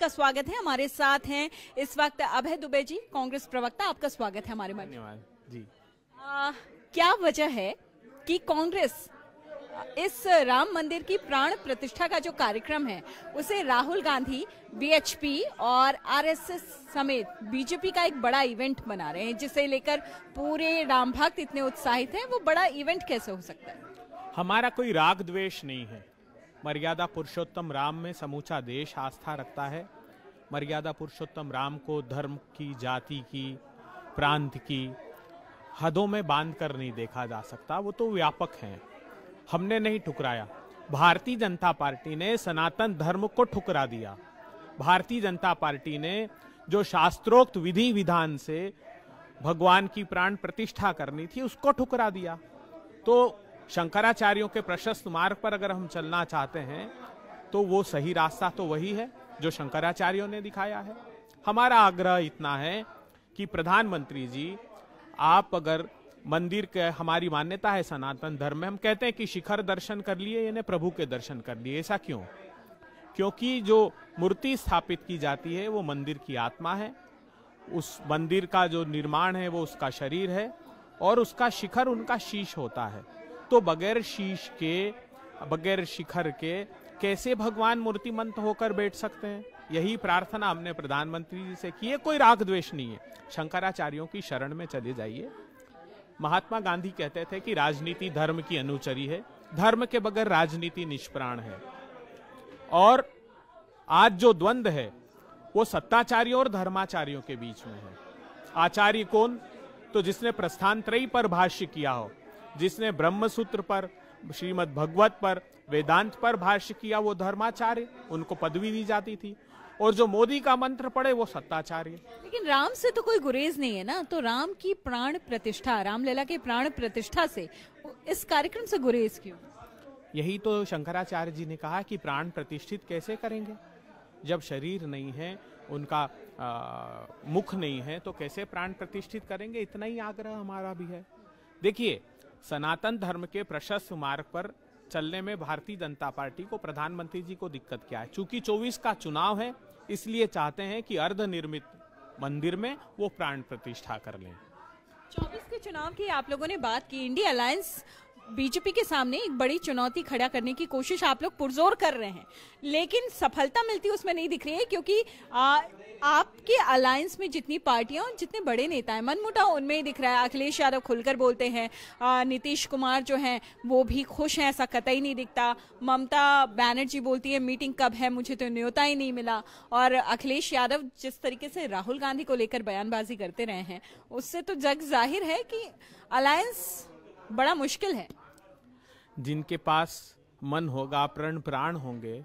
का स्वागत है हमारे साथ हैं इस वक्त अभय दुबे जी कांग्रेस प्रवक्ता आपका स्वागत है हमारे धन्यवाद जी आ, क्या वजह है कि कांग्रेस इस राम मंदिर की प्राण प्रतिष्ठा का जो कार्यक्रम है उसे राहुल गांधी बीएचपी और आरएसएस समेत बीजेपी का एक बड़ा इवेंट बना रहे हैं जिसे लेकर पूरे राम भक्त इतने उत्साहित हैं वो बड़ा इवेंट कैसे हो सकता है हमारा कोई राग द्वेष नहीं है मर्यादा पुरुषोत्तम राम में समूचा देश आस्था रखता है मर्यादा पुरुषोत्तम राम को धर्म की जाति की प्रांत की हदों में बांध कर नहीं देखा जा सकता वो तो व्यापक हैं हमने नहीं ठुकराया भारतीय जनता पार्टी ने सनातन धर्म को ठुकरा दिया भारतीय जनता पार्टी ने जो शास्त्रोक्त विधि विधान से भगवान की प्राण प्रतिष्ठा करनी थी उसको ठुकरा दिया तो शंकराचार्यों के प्रशस्त मार्ग पर अगर हम चलना चाहते हैं तो वो सही रास्ता तो वही है जो शंकराचार्यों ने दिखाया है हमारा आग्रह इतना है कि प्रधानमंत्री जी आप अगर मंदिर के हमारी मान्यता है सनातन धर्म में हम कहते हैं कि शिखर दर्शन कर लिए यानी प्रभु के दर्शन कर लिए ऐसा क्यों क्योंकि जो मूर्ति स्थापित की जाती है वो मंदिर की आत्मा है उस मंदिर का जो निर्माण है वो उसका शरीर है और उसका शिखर उनका शीश होता है तो बगैर शीश के बगैर शिखर के कैसे भगवान मूर्तिमंत होकर बैठ सकते हैं यही प्रार्थना हमने प्रधानमंत्री जी से की है कोई राग द्वेष नहीं है शंकराचार्यों की शरण में चले जाइए महात्मा गांधी कहते थे कि राजनीति धर्म की अनुचरी है धर्म के बगैर राजनीति निष्प्राण है और आज जो द्वंद है वो सत्ताचारियों और धर्माचार्यों के बीच में है आचार्य कौन तो जिसने प्रस्थान त्रयी पर भाष्य किया हो जिसने ब्रह्मसूत्र पर श्रीमद भगवत पर वेदांत पर भाष्य किया वो धर्माचार्य उनको पदवी दी जाती थी और जो मोदी का मंत्र पड़े वो सत्ताचार्य लेकिन राम से तो कोई गुरेज नहीं है ना तो राम की प्राण प्रतिष्ठा रामलीला के प्राण प्रतिष्ठा से इस कार्यक्रम से गुरेज क्यों यही तो शंकराचार्य जी ने कहा कि प्राण प्रतिष्ठित कैसे करेंगे जब शरीर नहीं है उनका आ, मुख नहीं है तो कैसे प्राण प्रतिष्ठित करेंगे इतना ही आग्रह हमारा भी है देखिए सनातन धर्म के प्रशस्त मार्ग पर चलने में भारतीय जनता पार्टी को प्रधानमंत्री जी को दिक्कत क्या है चूंकि 24 का चुनाव है इसलिए चाहते हैं कि अर्ध निर्मित मंदिर में वो प्राण प्रतिष्ठा कर लें 24 के चुनाव की आप लोगों ने बात की इंडिया अलायंस बीजेपी के सामने एक बड़ी चुनौती खड़ा करने की कोशिश आप लोग पुरजोर कर रहे हैं लेकिन सफलता मिलती उसमें नहीं दिख रही है क्योंकि आ, आपके अलायंस में जितनी पार्टियां और जितने बड़े नेता हैं मनमुटाव उनमें ही दिख रहा है अखिलेश यादव खुलकर बोलते हैं नीतीश कुमार जो हैं वो भी खुश हैं ऐसा कतई नहीं दिखता ममता बैनर्जी बोलती है मीटिंग कब है मुझे तो न्योता ही नहीं मिला और अखिलेश यादव जिस तरीके से राहुल गांधी को लेकर बयानबाजी करते रहे हैं उससे तो जग जाहिर है कि अलायंस बड़ा मुश्किल है जिनके पास मन होगा प्रण प्राण होंगे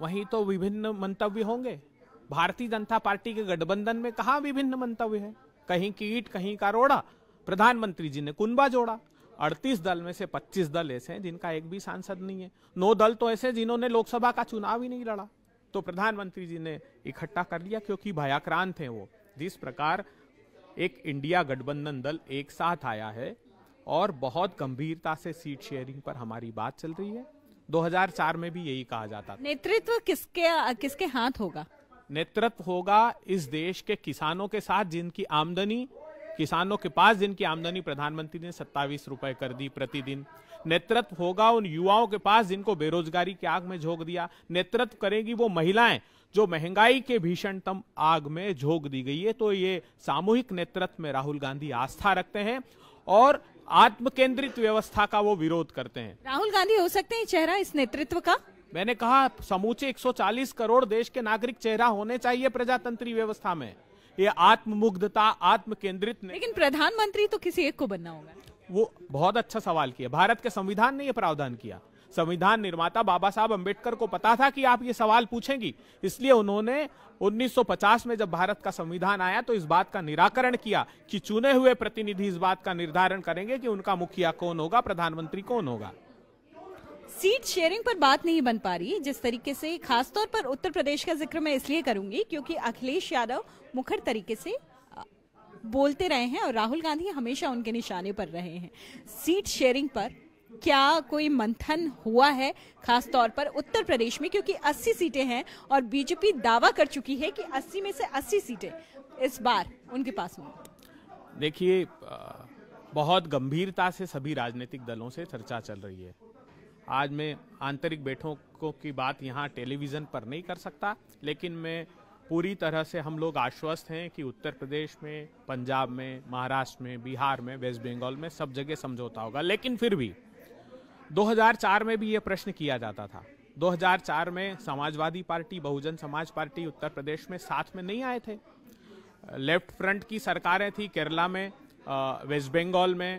वहीं तो विभिन्न मंतव्य होंगे भारतीय जनता पार्टी के गठबंधन में कहा विभिन्न मंतव्य है कहीं कीट कहीं का रोड़ा प्रधानमंत्री जी ने कुंबा जोड़ा 38 दल में से 25 दल ऐसे हैं जिनका एक भी सांसद नहीं है नौ दल तो ऐसे जिन्होंने लोकसभा का चुनाव ही नहीं लड़ा तो प्रधानमंत्री जी ने इकट्ठा कर लिया क्योंकि भयाक्रांत हैं वो जिस प्रकार एक इंडिया गठबंधन दल एक साथ आया है और बहुत गंभीरता से सीट शेयरिंग पर हमारी बात चल रही है 2004 में भी यही कहा जाता था नेतृत्व किसके किसके हाथ होगा नेतृत्व होगा इस देश के किसानों के साथ जिनकी आमदनी किसानों के पास जिनकी आमदनी प्रधानमंत्री ने सत्तावीस रुपए कर दी प्रतिदिन नेतृत्व होगा उन युवाओं के पास जिनको बेरोजगारी की आग में झोंक दिया नेतृत्व करेगी वो महिलाएं जो महंगाई के भीषणतम आग में झोंक दी गई है तो ये सामूहिक नेतृत्व में राहुल गांधी आस्था रखते हैं और आत्म केंद्रित व्यवस्था का वो विरोध करते हैं राहुल गांधी हो सकते हैं चेहरा इस नेतृत्व का मैंने कहा समूचे 140 करोड़ देश के नागरिक चेहरा होने चाहिए प्रजातंत्री व्यवस्था में ये आत्ममुग्धता आत्म केंद्रित लेकिन प्रधानमंत्री तो किसी एक को बनना होगा वो बहुत अच्छा सवाल किया भारत के संविधान ने यह प्रावधान किया संविधान निर्माता बाबा साहब अंबेडकर को पता था कि आप ये सवाल पूछेंगी इसलिए उन्होंने 1950 में जब भारत का संविधान आया तो इस बात का निराकरण किया कि चुने हुए प्रतिनिधि इस बात का निर्धारण करेंगे कि उनका मुखिया कौन होगा प्रधानमंत्री कौन होगा सीट शेयरिंग पर बात नहीं बन पा रही जिस तरीके से खासतौर पर उत्तर प्रदेश का जिक्र मैं इसलिए करूंगी क्योंकि अखिलेश यादव मुखर तरीके से बोलते रहे हैं और राहुल गांधी हमेशा उनके निशाने पर रहे हैं सीट शेयरिंग पर क्या कोई मंथन हुआ है खासतौर पर उत्तर प्रदेश में क्योंकि 80 सीटें हैं और बीजेपी दावा कर चुकी है कि 80 में से 80 सीटें इस बार उनके पास होंगी देखिए बहुत गंभीरता से सभी राजनीतिक दलों से चर्चा चल रही है आज मैं आंतरिक बैठकों की बात यहाँ टेलीविज़न पर नहीं कर सकता लेकिन मैं पूरी तरह से हम लोग आश्वस्त हैं कि उत्तर प्रदेश में पंजाब में महाराष्ट्र में बिहार में वेस्ट बंगाल में सब जगह समझौता होगा लेकिन फिर भी 2004 में भी ये प्रश्न किया जाता था 2004 में समाजवादी पार्टी बहुजन समाज पार्टी उत्तर प्रदेश में साथ में नहीं आए थे लेफ्ट फ्रंट की सरकारें थी केरला में वेस्ट बंगाल में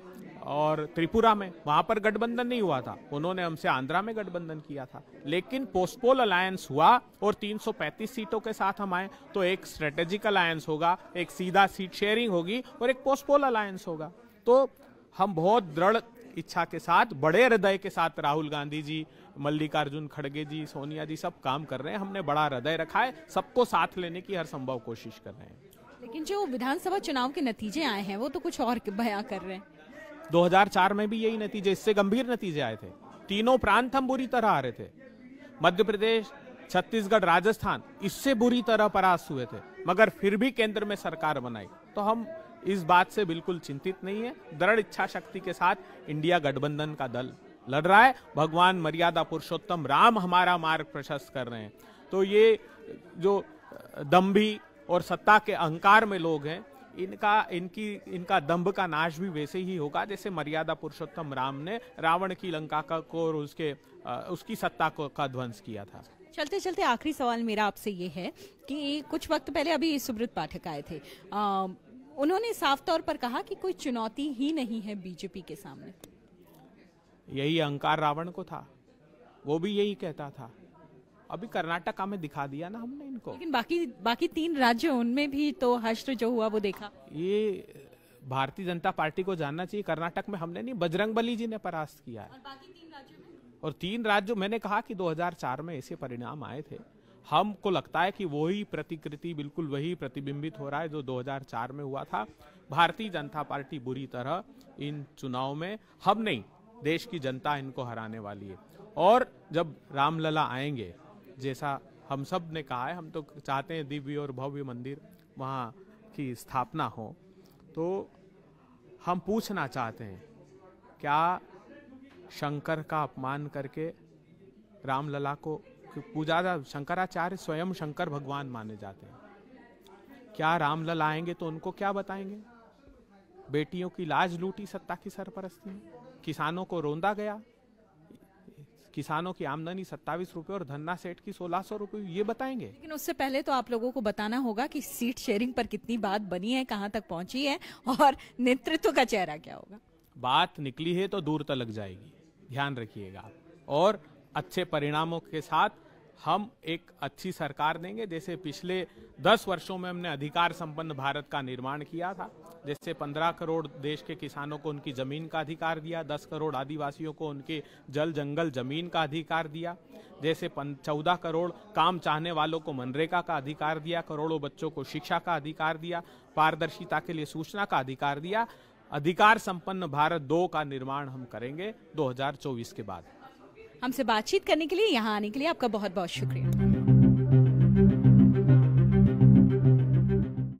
और त्रिपुरा में वहां पर गठबंधन नहीं हुआ था उन्होंने हमसे आंध्रा में गठबंधन किया था लेकिन पोस्टपोल अलायंस हुआ और 335 सीटों के साथ हम आए तो एक स्ट्रेटेजिक अलायंस होगा एक सीधा सीट शेयरिंग होगी और एक पोस्टपोल अलायंस होगा तो हम बहुत दृढ़ इच्छा के साथ बड़े हृदय के साथ राहुल गांधी जी मल्लिकार्जुन खड़गे जी सोनिया जी सब काम कर रहे हैं हमने बड़ा हृदय रखा है सबको साथ लेने की हर संभव कोशिश कर रहे हैं लेकिन जो विधानसभा चुनाव के नतीजे आए हैं वो तो कुछ और बयां कर रहे हैं 2004 में भी यही नतीजे इससे गंभीर नतीजे आए थे तीनों प्रांत हम बुरी तरह आ रहे थे मध्य प्रदेश छत्तीसगढ़ राजस्थान इससे बुरी तरह परास्त हुए थे मगर फिर भी केंद्र में सरकार बनाई तो हम इस बात से बिल्कुल चिंतित नहीं है दृढ़ इच्छा शक्ति के साथ इंडिया गठबंधन का दल लड़ रहा है भगवान मर्यादा पुरुषोत्तम राम हमारा मार्ग प्रशस्त कर रहे हैं तो ये जो दम्भी और सत्ता के अहंकार में लोग हैं इनका इनकी इनका दंभ का नाश भी वैसे ही होगा जैसे मर्यादा पुरुषोत्तम राम ने रावण की लंका का को और उसके उसकी सत्ता को का ध्वंस किया था चलते चलते आखिरी सवाल मेरा आपसे ये है कि कुछ वक्त पहले अभी सुब्रत पाठक आए थे आ, उन्होंने साफ तौर पर कहा कि कोई चुनौती ही नहीं है बीजेपी के सामने यही अहंकार रावण को था वो भी यही कहता था अभी कर्नाटक में दिखा दिया ना हमने इनको लेकिन बाकी बाकी तीन राज्य उनमें भी तो हश्र जो हुआ वो देखा ये भारतीय जनता पार्टी को जानना चाहिए कर्नाटक में हमने नहीं बजरंग जी ने परास्त किया है और तीन राज्यों और तीन राज्यों मैंने कहा कि 2004 में ऐसे परिणाम आए थे हमको लगता है कि वही प्रतिकृति बिल्कुल वही प्रतिबिंबित हो रहा है जो 2004 में हुआ था भारतीय जनता पार्टी बुरी तरह इन चुनाव में हम नहीं देश की जनता इनको हराने वाली है और जब रामलला आएंगे जैसा हम सब ने कहा है हम तो चाहते हैं दिव्य और भव्य मंदिर वहाँ की स्थापना हो तो हम पूछना चाहते हैं क्या शंकर का अपमान करके रामलला को पूजा शंकराचार्य स्वयं शंकर भगवान माने जाते हैं क्या रामलला आएंगे तो उनको क्या बताएंगे बेटियों की लाज लूटी सत्ता की सरपरस्ती में किसानों को रोंदा गया किसानों की आमदनी सत्ताईस रूपए और धन्ना सेठ की सोलह सौ रूपये ये बताएंगे लेकिन उससे पहले तो आप लोगों को बताना होगा की सीट शेयरिंग पर कितनी बात बनी है कहाँ तक पहुंची है और नेतृत्व का चेहरा क्या होगा बात निकली है तो दूर तक लग जाएगी ध्यान रखिएगा और अच्छे परिणामों के साथ हम एक अच्छी सरकार देंगे जैसे पिछले दस वर्षों में हमने अधिकार संपन्न भारत का निर्माण किया था जैसे पंद्रह करोड़ देश के किसानों को उनकी जमीन का अधिकार दिया दस करोड़ आदिवासियों को उनके जल जंगल जमीन का अधिकार दिया जैसे चौदह करोड़ काम चाहने वालों को मनरेगा का अधिकार दिया करोड़ों बच्चों को शिक्षा का अधिकार दिया पारदर्शिता के लिए सूचना का अधिकार दिया अधिकार संपन्न भारत दो का निर्माण हम करेंगे दो के बाद हमसे बातचीत करने के लिए यहाँ आने के लिए आपका बहुत बहुत शुक्रिया